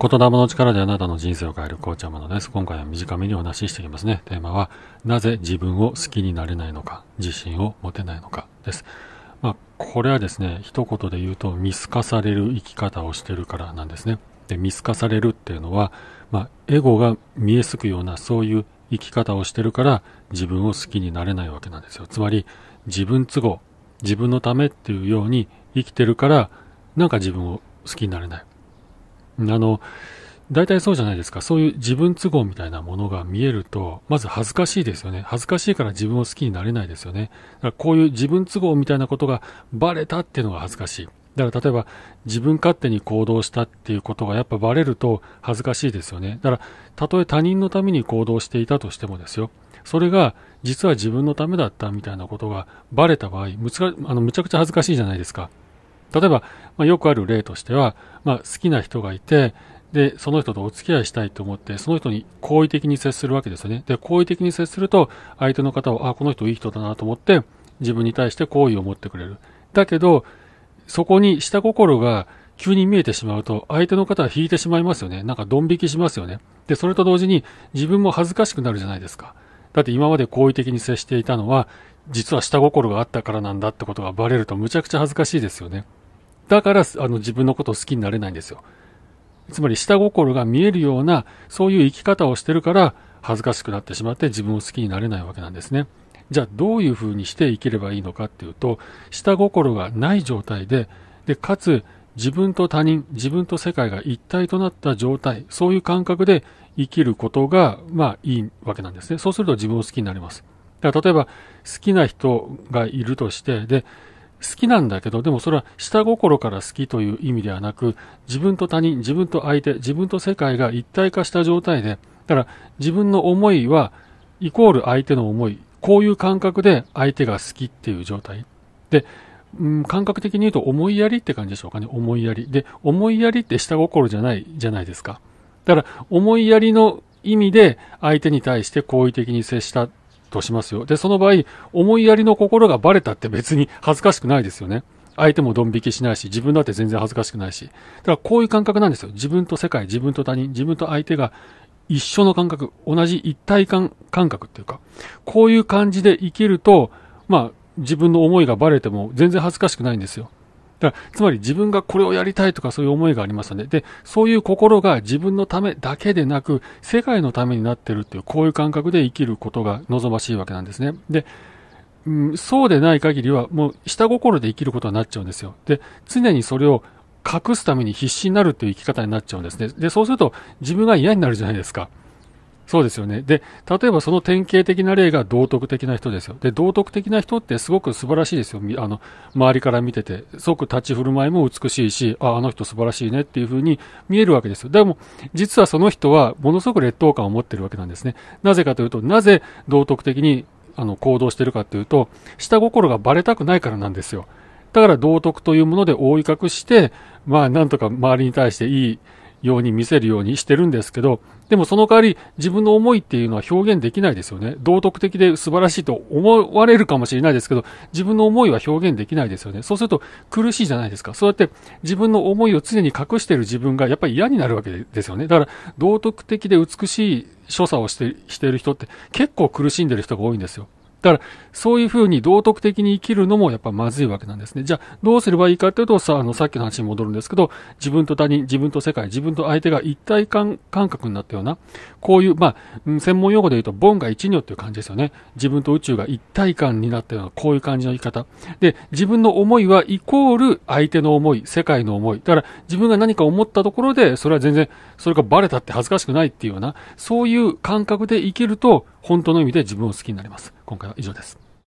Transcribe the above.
言霊の力であなたの人生を変える紅茶ものです。今回は短めにお話ししていきますね。テーマは、なぜ自分を好きになれないのか、自信を持てないのかです。まあ、これはですね、一言で言うと、見透かされる生き方をしてるからなんですね。で、見透かされるっていうのは、まあ、エゴが見えすくような、そういう生き方をしてるから、自分を好きになれないわけなんですよ。つまり、自分都合、自分のためっていうように生きてるから、なんか自分を好きになれない。あの、大体そうじゃないですか。そういう自分都合みたいなものが見えると、まず恥ずかしいですよね。恥ずかしいから自分を好きになれないですよね。だからこういう自分都合みたいなことがバレたっていうのが恥ずかしい。だから例えば自分勝手に行動したっていうことがやっぱバレると恥ずかしいですよね。だからたとえ他人のために行動していたとしてもですよ。それが実は自分のためだったみたいなことがバレた場合、むあのむちゃくちゃ恥ずかしいじゃないですか。例えば、まあ、よくある例としては、まあ、好きな人がいて、で、その人とお付き合いしたいと思って、その人に好意的に接するわけですよね。で、好意的に接すると、相手の方は、あ、この人いい人だなと思って、自分に対して好意を持ってくれる。だけど、そこに下心が急に見えてしまうと、相手の方は引いてしまいますよね。なんかドン引きしますよね。で、それと同時に自分も恥ずかしくなるじゃないですか。だって今まで好意的に接していたのは、実は下心があったからなんだってことがバレるとむちゃくちゃ恥ずかしいですよね。だから、あの、自分のことを好きになれないんですよ。つまり、下心が見えるような、そういう生き方をしてるから、恥ずかしくなってしまって自分を好きになれないわけなんですね。じゃあ、どういうふうにして生きればいいのかっていうと、下心がない状態で、で、かつ、自分と他人、自分と世界が一体となった状態、そういう感覚で生きることが、まあ、いいわけなんですね。そうすると自分を好きになります。だから例えば、好きな人がいるとして、で、好きなんだけど、でもそれは下心から好きという意味ではなく、自分と他人、自分と相手、自分と世界が一体化した状態で、だから自分の思いは、イコール相手の思い、こういう感覚で相手が好きっていう状態。で、うん、感覚的に言うと思いやりって感じでしょうかね。思いやり。で、思いやりって下心じゃないじゃないですか。だから、思いやりの意味で相手に対して好意的に接したとしますよ。で、その場合、思いやりの心がバレたって別に恥ずかしくないですよね。相手もドン引きしないし、自分だって全然恥ずかしくないし。だからこういう感覚なんですよ。自分と世界、自分と他人、自分と相手が一緒の感覚、同じ一体感感覚っていうか、こういう感じで生きると、まあ、自分の思いがバレても全然恥ずかしくないんですよ。だつまり自分がこれをやりたいとかそういう思いがありますよね。で、そういう心が自分のためだけでなく、世界のためになってるっていう、こういう感覚で生きることが望ましいわけなんですね。で、うん、そうでない限りは、もう下心で生きることになっちゃうんですよ。で、常にそれを隠すために必死になるという生き方になっちゃうんですね。で、そうすると自分が嫌になるじゃないですか。そうですよね。で、例えばその典型的な例が道徳的な人ですよ。で、道徳的な人ってすごく素晴らしいですよ。あの、周りから見てて。すごく立ち振る舞いも美しいし、あ、あの人素晴らしいねっていうふうに見えるわけですよ。でも、実はその人はものすごく劣等感を持ってるわけなんですね。なぜかというと、なぜ道徳的にあの行動してるかというと、下心がバレたくないからなんですよ。だから道徳というもので覆い隠して、まあ、なんとか周りに対していい、ように見せるようにしてるんですけど、でもその代わり自分の思いっていうのは表現できないですよね。道徳的で素晴らしいと思われるかもしれないですけど、自分の思いは表現できないですよね。そうすると苦しいじゃないですか。そうやって自分の思いを常に隠してる自分がやっぱり嫌になるわけですよね。だから道徳的で美しい所作をしてしてる人って結構苦しんでる人が多いんですよ。だから、そういうふうに道徳的に生きるのもやっぱまずいわけなんですね。じゃあ、どうすればいいかというと、さ、あの、さっきの話に戻るんですけど、自分と他人、自分と世界、自分と相手が一体感感覚になったような、こういう、まあ、専門用語で言うと、ボンが一如っていう感じですよね。自分と宇宙が一体感になったような、こういう感じの言い方。で、自分の思いはイコール相手の思い、世界の思い。だから、自分が何か思ったところで、それは全然、それがバレたって恥ずかしくないっていうような、そういう感覚で生きると、本当の意味で自分を好きになります。今回は以上です。